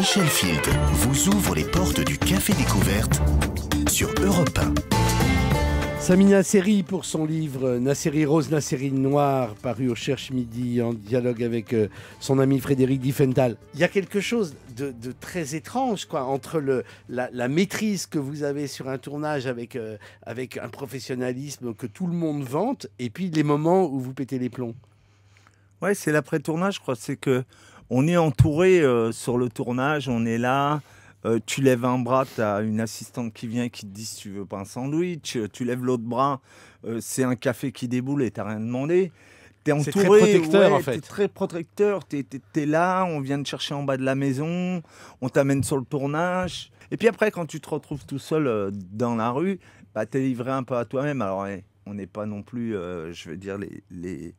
Michel Field vous ouvre les portes du Café Découverte sur Europe 1. Samina Nasseri pour son livre Nasseri Rose, Nasseri Noire, paru au Cherche Midi en dialogue avec euh, son ami Frédéric Diffenthal. Il y a quelque chose de, très étrange quoi, entre la, maîtrise que vous avez sur un tournage euh, avec, un professionnalisme que tout le monde vante et puis les moments où vous pétez les plombs. Ouais, c'est l'après-tournage, je crois. C'est que on est entouré euh, sur le tournage, on est là. Euh, tu lèves un bras, tu as une assistante qui vient qui te dit si tu veux pas un sandwich. Euh, tu lèves l'autre bras, c'est un café qui déboule et t'as rien demandé. es entouré, très protecteur en fait. T'es très protecteur, t'es es, là, on vient te chercher en bas de la maison, on t'amène sur le tournage. Et puis après, quand tu te retrouves tout seul dans la rue, bah, t'es livré un peu à toi-même. Alors, eh, on n'est pas non plus, je veux dire, les...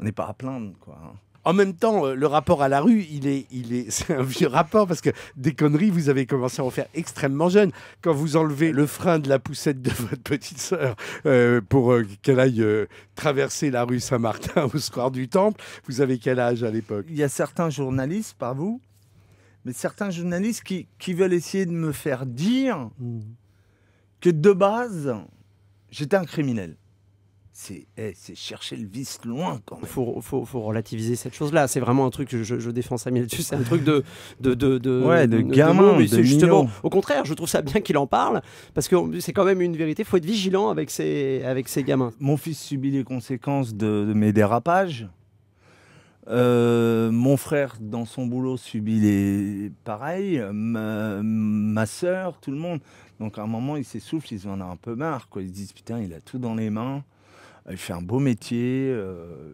on n'est pas à plaindre quoi. Hein. En même temps, euh, le rapport à la rue, il est, il est, c'est un vieux rapport parce que des conneries, vous avez commencé à en faire extrêmement jeune. Quand vous enlevez le frein de la poussette de votre petite sœur euh, pour euh, qu'elle aille traverser la rue Saint-Martin au square du Temple, vous avez quel âge à l'époque Il y a certains journalistes, par vous, mais certains journalistes qui, veulent essayer de me faire dire hmm. que de base, j'étais un criminel. Eh, c'est chercher le vice loin quand même. faut, faut, faut, relativiser cette chose-là. C'est vraiment un truc, je, défends Samuel dessus, c'est un truc de, de, de, de, gamin. justement, au contraire, je trouve ça bien qu'il en parle, parce que c'est quand même une vérité. Il faut être vigilant avec ses, avec ses gamins. Mon fils subit les conséquences de, mes dérapages. Euh, mon frère, dans son boulot, subit les pareils. Ma, soeur, tout le monde. Donc à un moment, ils s'essoufflent, ils en ont un peu marre. Quoi. Ils se disent, putain, il a tout dans les mains il fait un beau métier, euh,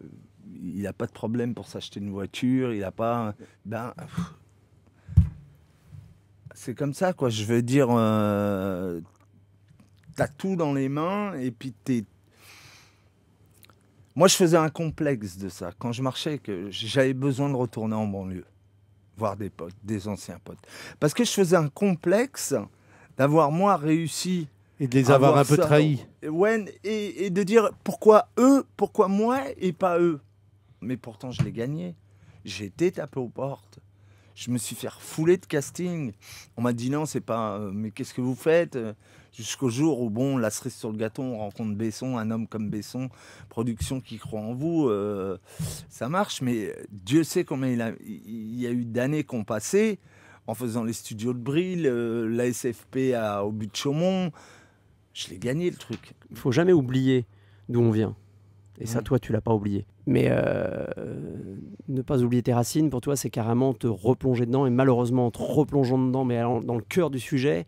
il n'a pas de problème pour s'acheter une voiture, il n'a pas. Ben, c'est comme ça, quoi. Je veux dire, euh, t'as tout dans les mains et puis t'es. Moi, je faisais un complexe de ça. Quand je marchais, que j'avais besoin de retourner en banlieue, voir des potes, des anciens potes, parce que je faisais un complexe d'avoir moi réussi et de les avoir, un peu trahis. et, de dire pourquoi eux, pourquoi moi et pas eux. Mais pourtant, je l'ai gagné. J'ai été tapé aux portes. Je me suis fait refouler de casting. On m'a dit non, c'est pas. Euh, mais qu'est-ce que vous faites Jusqu'au jour où, bon, la cerise sur le gâteau, on rencontre Besson, un homme comme Besson, production qui croit en vous. Euh, ça marche, mais Dieu sait combien il, il y a eu d'années qu'on passait en faisant les studios de Brille, euh, la SFP à, au but de Chaumont je l'ai gagné le truc. Il faut jamais oublier d'où on vient. Et ça, toi, tu l'as pas oublié. Mais euh, ne pas oublier tes racines, pour toi, c'est carrément te replonger dedans. Et malheureusement, en te replongeant dedans, mais dans le cœur du sujet,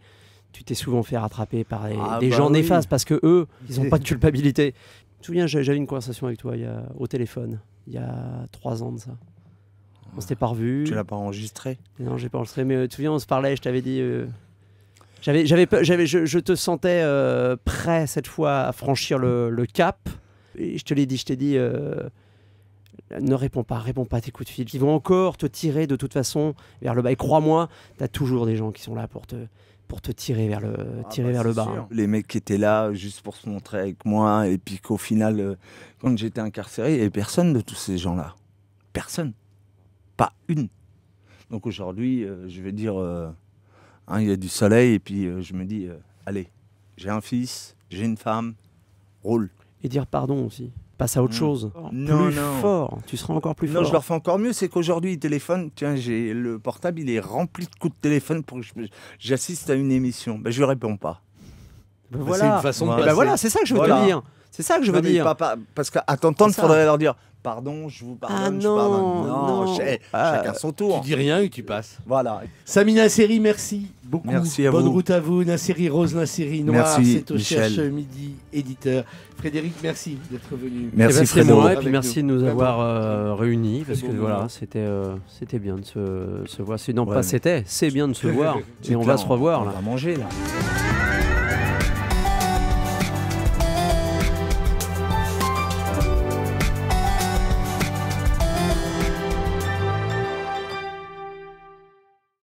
tu t'es souvent fait rattraper par ah des bah gens néfastes parce que eux, ils n'ont pas de culpabilité. Je me souviens, j'avais une conversation avec toi il y a, au téléphone, il y a trois ans de ça. On s'était pas revus. Tu l'as pas enregistré Non, j'ai pas enregistré, mais euh, tu te souviens, on se parlait, je t'avais dit. Euh, j'avais, j'avais, j'avais, je, te sentais euh, prêt cette fois à franchir le, cap. Et je te l'ai dit, je t'ai dit, euh, ne réponds pas, réponds pas à tes coups de fil. Ils vont encore te tirer de toute façon vers le bas. Et crois-moi, as toujours des gens qui sont là pour te pour te tirer vers le ah bah tirer vers le bas. Hein. Les mecs qui étaient là juste pour se montrer avec moi et puis qu'au final, euh, quand j'étais incarcéré, il n'y avait personne de tous ces gens-là, personne, pas une. Donc aujourd'hui, je vais dire Hein, il y a du soleil et puis euh, je me dis, euh, allez, j'ai un fils, j'ai une femme, roule. Et dire pardon aussi. Passe à autre mm. chose. Oh. plus fort. Tu seras encore plus fort. Non, je leur fais encore mieux. C'est qu'aujourd'hui, ils téléphonent. Tiens, j'ai le portable, il est rempli de coups de téléphone pour que j'assiste à une émission. Ben, je réponds pas. Ben, voilà. C'est une façon voilà, ben, c'est ça que je veux dire. C'est ça que je veux dire. parce qu'à temps, il faudrait leur dire pardon, je vous ah pardonne, ah non, je pardonne. Non, non. Ah, chacun son tour. Tu dis rien et tu passes. Voilà. Samina Seri, merci beaucoup. Bonne route à vous. Nasseri Rose, Nasseri Noir, c'est au Cherche Midi, éditeur. Frédéric, merci d'être venu. Merci Frédéric. et puis merci de nous avoir euh, réunis parce que voilà, euh, c'était bien de se, se voir. Non, pas c'était, c'est bien de se voir et on va se revoir là. va manger là.